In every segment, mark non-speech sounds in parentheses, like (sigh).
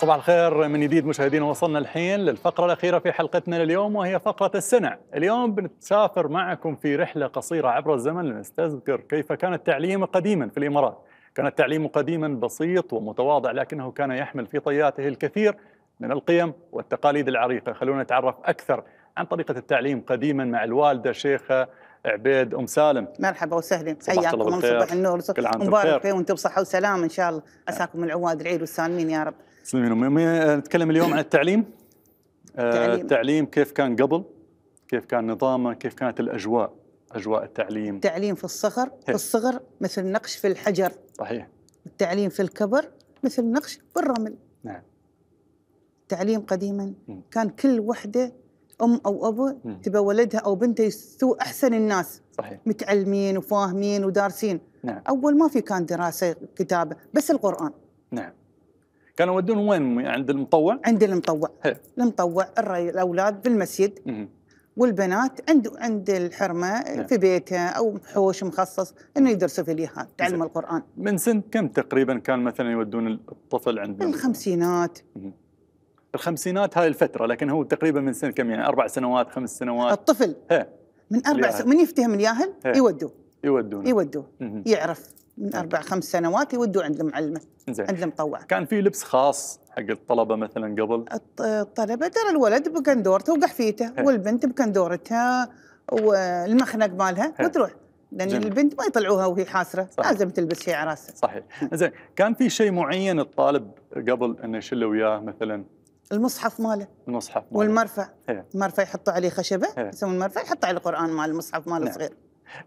صباح الخير من جديد مشاهدينا وصلنا الحين للفقرة الأخيرة في حلقتنا لليوم وهي فقرة السنع اليوم بنسافر معكم في رحلة قصيرة عبر الزمن لنستذكر كيف كان التعليم قديما في الإمارات كان التعليم قديما بسيط ومتواضع لكنه كان يحمل في طياته الكثير من القيم والتقاليد العريقة خلونا نتعرف أكثر عن طريقة التعليم قديما مع الوالدة شيخة عبيد ام سالم مرحبا وسهلا حياكم صباح النور كل عام وانتم بخير وانتم بصحه وسلام ان شاء الله عساكم آه. العواد العيد والسالمين يا رب نتكلم اليوم عن آه، التعليم التعليم كيف كان قبل كيف كان نظامه كيف كانت الاجواء اجواء التعليم التعليم في الصغر في الصغر مثل نقش في الحجر صحيح التعليم في الكبر مثل نقش بالرمل نعم التعليم قديما كان كل وحده ام او ابو تبى ولدها او بنته يستوي احسن الناس صحيح متعلمين وفاهمين ودارسين نعم. اول ما في كان دراسه كتابه بس القران نعم كانوا يودون وين عند المطوع؟ عند المطوع هي. المطوع الري الاولاد في المسجد والبنات عند عند الحرمه نعم. في بيتها او حوش مخصص انه يدرسوا في اليهال تعلم القران. من سن كم تقريبا كان مثلا يودون الطفل عند الخمسينات مم. الخمسينات هاي الفتره لكن هو تقريبا من سن كم يعني اربع سنوات خمس سنوات الطفل هي. من اربع سنوات من يفتهم الياهل يودوه يودونه يودوه يعرف من اربع خمس سنوات يودوا عند المعلمه زين عند المطوع كان في لبس خاص حق الطلبه مثلا قبل الطلبه ترى الولد بكندورته وقحفيته والبنت بكندورتها والمخنق مالها هي. وتروح لان جميل. البنت ما يطلعوها وهي حاسره صحيح. لازم تلبس شيء على راسها صحيح زين كان في شيء معين الطالب قبل انه يشله وياه مثلا المصحف ماله المصحف ماله والمرفع هي. المرفع يحطوا عليه خشبه يسمون المرفع يحطوا عليه القران مال المصحف ماله نعم. صغير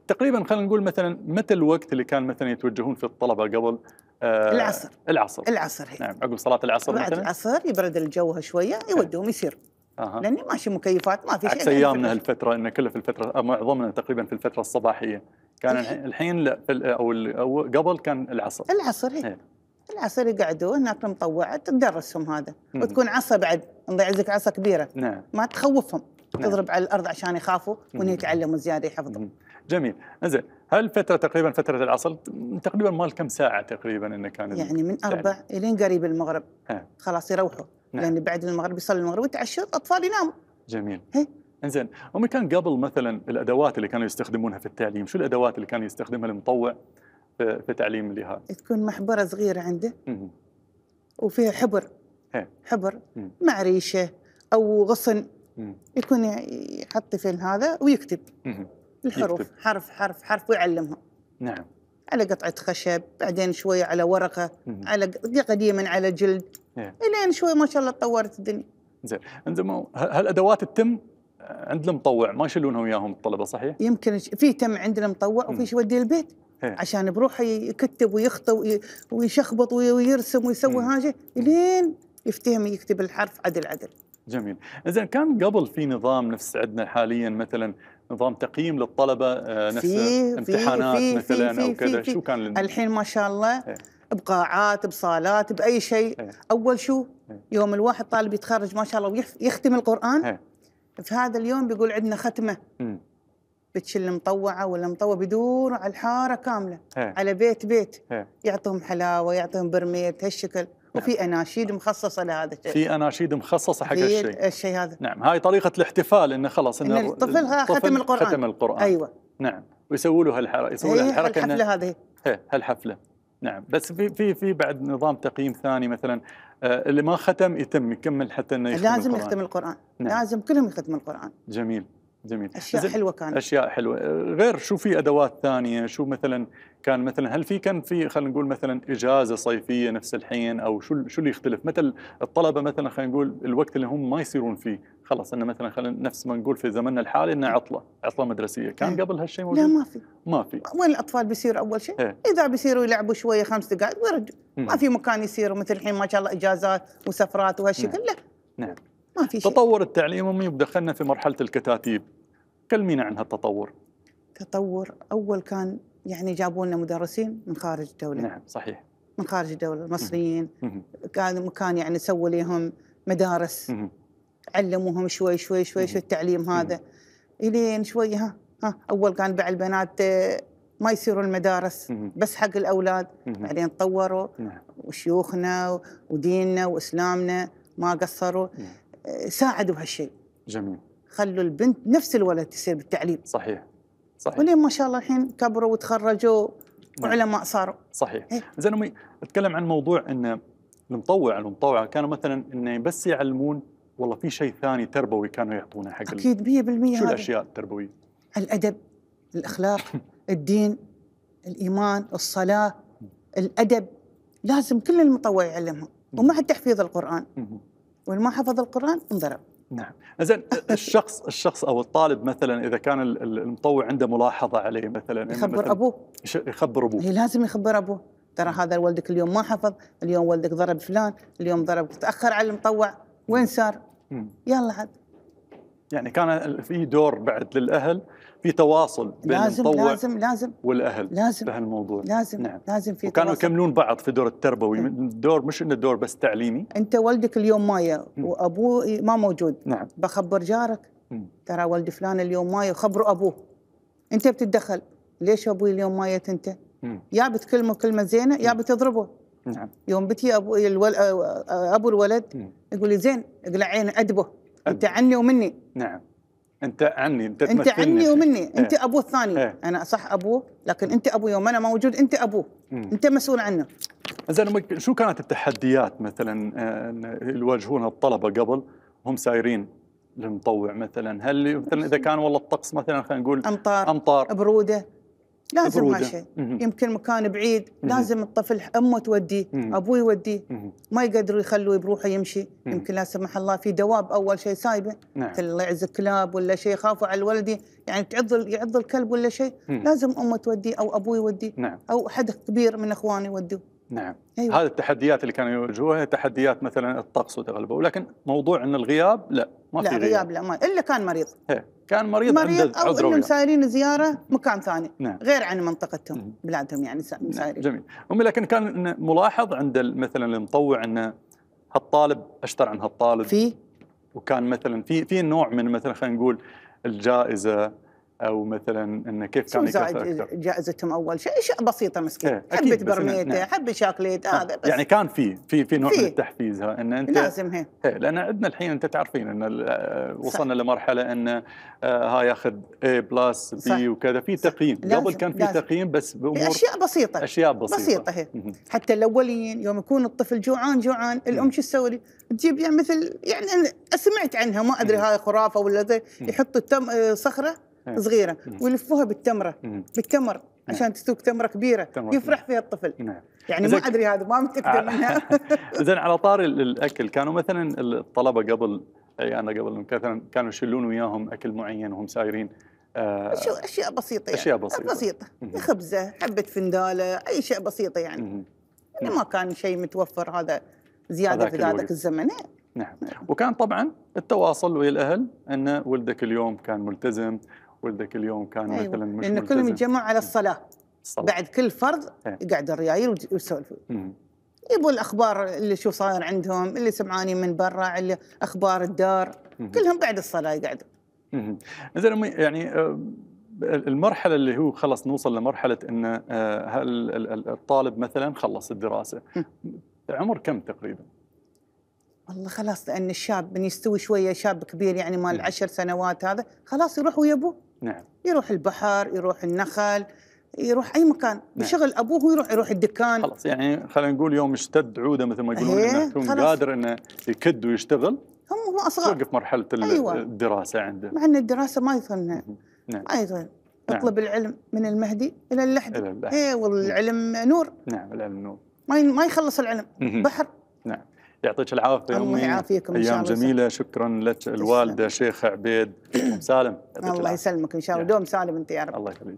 تقريبا خلينا نقول مثلا متى الوقت اللي كان مثلا يتوجهون في الطلبه قبل آه، العصر العصر العصر هي. نعم عقب صلاه العصر بعد مثلا العصر يبرد الجو شويه يودهم يسير أه. لاني ماشي مكيفات ما في شيء ايامنا هالفتره انه كله في الفتره معظمنا تقريبا في الفتره الصباحيه كان إيه. الحين لا او, أو قبل كان العصر العصر هي. إيه. إيه. هي. العصر يقعدوا هناك مطوعه تدرسهم هذا وتكون عصا بعد الله يعزك عصا كبيره نعم ما تخوفهم نعم. تضرب على الارض عشان يخافوا وان يتعلموا زياده يحفظوا جميل انزين هل فتره تقريبا فتره العصر تقريبا مال كم ساعه تقريبا انه كان يعني من اربع يعني؟ الين قريب المغرب خلاص يروحوا نعم. لان بعد المغرب يصلي المغرب ويتعشى الاطفال يناموا جميل انزين هم كان قبل مثلا الادوات اللي كانوا يستخدمونها في التعليم شو الادوات اللي كان يستخدمها المطوع في تعليم اللي تكون محبره صغيره عنده وفيها حبر هي. حبر مم. مع ريشه او غصن يكون يحط في هذا ويكتب الحروف يكتب. حرف حرف حرف ويعلمهم نعم على قطعة خشب بعدين شوية على ورقة على قديما على جلد نعم. الين شوي ما شاء الله تطورت الدنيا زين عندما هالادوات التم عند المطوع ما يشيلونها وياهم الطلبه صحيح؟ يمكن في تم عند المطوع وفي يوديه البيت هي. إيه. عشان بروحه يكتب ويخطو ويشخبط ويرسم ويسوي هاجه الين يفتهم يكتب الحرف عدل عدل. جميل اذا كان قبل في نظام نفس عندنا حاليا مثلا نظام تقييم للطلبه آه، نفس في امتحانات في مثلا في او كذا شو كان الحين ما شاء الله ايه. بقاعات بصالات باي شيء ايه. اول شو ايه. يوم الواحد طالب يتخرج ما شاء الله ويختم القران ايه. في هذا اليوم بيقول عندنا ختمه بتشل مطوعه ولا مطوع بدور على الحاره كامله ايه. على بيت بيت ايه. يعطيهم حلاوه يعطيهم برميل هالشكل وفي نعم. اناشيد مخصصه لهذا الشيء في اناشيد مخصصه حق الشيء الشيء هذا نعم هاي طريقه الاحتفال انه خلاص انه إن الطفل ختم القران ختم القران ايوه نعم ويسووا له هالحركه يسووا له إيه، الحركه الحفله هذه إيه، هالحفله نعم بس في في في بعد نظام تقييم ثاني مثلا آه، اللي ما ختم يتم يكمل حتى انه يختم لازم القرآن. يختم القران نعم. لازم كلهم يختموا القران جميل جميل اشياء حلوه كانت اشياء حلوه غير شو في ادوات ثانيه شو مثلا كان مثلا هل في كان في خلينا نقول مثلا اجازه صيفيه نفس الحين او شو شو اللي يختلف مثل الطلبه مثلا خلينا نقول الوقت اللي هم ما يصيرون فيه خلاص انه مثلا خلينا نفس ما نقول في زمننا الحالي انه عطله عطله مدرسيه كان نعم. قبل هالشيء موجود لا ما في ما في وين الاطفال بيصير اول شيء هي. إيه. اذا بيصيروا يلعبوا شويه خمس دقائق ويرجعوا ما في مكان يصيروا مثل الحين ما شاء الله اجازات وسفرات وهالشكل نعم. لا نعم ما في شيء تطور التعليم امي ودخلنا في مرحله الكتاتيب كلمينا عن هالتطور تطور اول كان يعني جابوا لنا مدرسين من خارج الدوله نعم صحيح من خارج الدوله المصريين كان مكان يعني سووا لهم مدارس علموهم شوي شوي شوي شوي التعليم هذا الين شوي ها ها اول كان باع البنات آه، ما يصيروا المدارس بس حق الاولاد بعدين تطوروا نعم. وشيوخنا وديننا واسلامنا ما قصروا نعم. ساعدوا هالشيء جميل خلوا البنت نفس الولد تصير بالتعليم صحيح صحيح ولين ما شاء الله الحين كبروا وتخرجوا نعم. وعلماء صاروا صحيح إيه. زين امي اتكلم عن موضوع ان المطوع المطوعه كانوا مثلا انه بس يعلمون والله في شيء ثاني تربوي كانوا يعطونه حق اكيد 100% شو الاشياء التربويه؟ الادب الاخلاق الدين الايمان الصلاه الادب لازم كل المطوع يعلمهم ومع تحفيظ القران واللي ما حفظ القرآن انضرب نعم زين الشخص الشخص او الطالب مثلا اذا كان المطوع عنده ملاحظه عليه مثلا يخبر مثلاً ابوه يخبر ابوه إيه، لازم يخبر ابوه ترى نعم. هذا ولدك اليوم ما حفظ اليوم ولدك ضرب فلان اليوم ضرب تاخر على المطوع وين نعم. صار يلا عاد يعني كان في دور بعد للاهل في تواصل بين لازم المطوع لازم لازم والاهل لازم بهالموضوع لازم نعم لازم في وكانوا يكملون بعض في الدور التربوي الدور نعم. مش انه دور بس تعليمي انت ولدك اليوم مايا وابوه إيه، ما موجود نعم بخبر جارك ترى ولد فلان اليوم مايا وخبره ابوه انت بتتدخل ليش ابوي اليوم مايت انت؟ يا بتكلمه كلمه زينه يا بتضربه نعم يوم بتي ابو الولد ابو الولد يقول لي زين اقلع عينه ادبه انت عني ومني نعم انت عني انت انت عني ومني ايه. انت ابوه الثاني ايه. انا صح ابوه لكن انت ابوه يوم انا موجود انت ابوه مم. انت مسؤول عنه زين شو كانت التحديات مثلا آه، يواجهونها الطلبه قبل هم سايرين للمطوع مثلا هل مثلا اذا كان والله الطقس مثلا خلينا نقول امطار امطار بروده لازم ماشي يمكن مكان بعيد لازم الطفل امه توديه ابوه يوديه ما يقدروا يخلوه بروحه يمشي يمكن لا سمح الله في دواب اول شيء سايبه نعم. الله يعز الكلاب ولا شيء يخافوا على الولد يعني تعض يعض الكلب ولا شيء لازم امه توديه او ابوه يوديه نعم. او حد كبير من اخواني يودوه نعم أيوة. هذه التحديات اللي كانوا يواجهوها تحديات مثلا الطقس وتغلبه ولكن موضوع ان الغياب لا ما لا في غياب. غياب لا ما الا كان مريض هي. إيه، كان مريض مريض او انهم سايرين زياره مكان ثاني نعم. غير عن منطقتهم نعم. بلادهم يعني نعم، سايرين نعم. جميل هم لكن كان ملاحظ عند مثلا المطوع ان هالطالب اشطر عن هالطالب في وكان مثلا في في نوع من مثلا خلينا نقول الجائزه او مثلا انه كيف كان يكسر جائزتهم اول شيء اشياء بسيطه مسكين إيه حبه برميته نعم. حبه شاكليت نعم. هذا آه بس يعني كان في في في نوع من التحفيز ها ان انت لازم هي إيه، لان عندنا الحين انت تعرفين ان وصلنا صح. لمرحله ان آه، ها ياخذ اي بلس بي وكذا في تقييم قبل كان في تقييم بس بامور اشياء بسيطه اشياء بسيطه بسيطه هي حتى الاولين يوم يكون الطفل جوعان جوعان الام شو تسوي تجيب يعني مثل يعني سمعت عنها ما ادري هاي خرافه ولا يحط التم آه، صخره إيه. صغيره ويلفوها بالتمره بالتمر نعم. عشان تسوق تمره كبيره يفرح فيها الطفل نعم. يعني ما ادري هذا ما متاكد آه. منها (laughs) زين على طار الاكل كانوا مثلا الطلبه قبل اي انا قبل مثلا كانوا يشيلون وياهم اكل معين وهم سايرين آه اشياء بسيطه يعني. اشياء بسيطه بسيطه خبزه حبه فنداله اي شيء بسيطه يعني يعني ما كان شيء متوفر هذا زياده في ذلك الزمن نعم وكان طبعا التواصل ويا الاهل ان ولدك اليوم كان ملتزم ولدك اليوم كان أيوة. مثلا مش لأنه كلهم يتجمعوا على الصلاة الصلاه بعد كل فرض إيه. يقعد الرياييل ويسولفوا يبوا الاخبار اللي شو صاير عندهم اللي سمعانين من برا اللي اخبار الدار كلهم بعد الصلاه يقعدوا زين امي يعني آه، المرحله اللي هو خلص نوصل لمرحله ان آه، الطالب مثلا خلص الدراسه عمر كم تقريبا والله خلاص لان الشاب من يستوي شويه شاب كبير يعني مال نعم. عشر سنوات هذا خلاص يروح ويا ابوه نعم يروح البحر يروح النخل يروح اي مكان نعم. بشغل ابوه ويروح يروح الدكان خلاص يعني خلينا نقول يوم اشتد عوده مثل ما يقولون إيه، انه يكون قادر انه يكد ويشتغل هم اصغر توقف مرحله أيوة. الدراسه عنده مع ان الدراسه ما يظن نعم ما يظن نعم. اطلب نعم. العلم من المهدي الى اللحد الى اللحد اي والعلم نور نعم العلم نور ما ما يخلص العلم بحر نعم يعطيك العافيه الله يعافيكم ايام جميله وسلم. شكرا لك الوالده شيخ عبيد سالم الله يسلمك ان شاء الله دوم سالم انت يا رب الله يخليك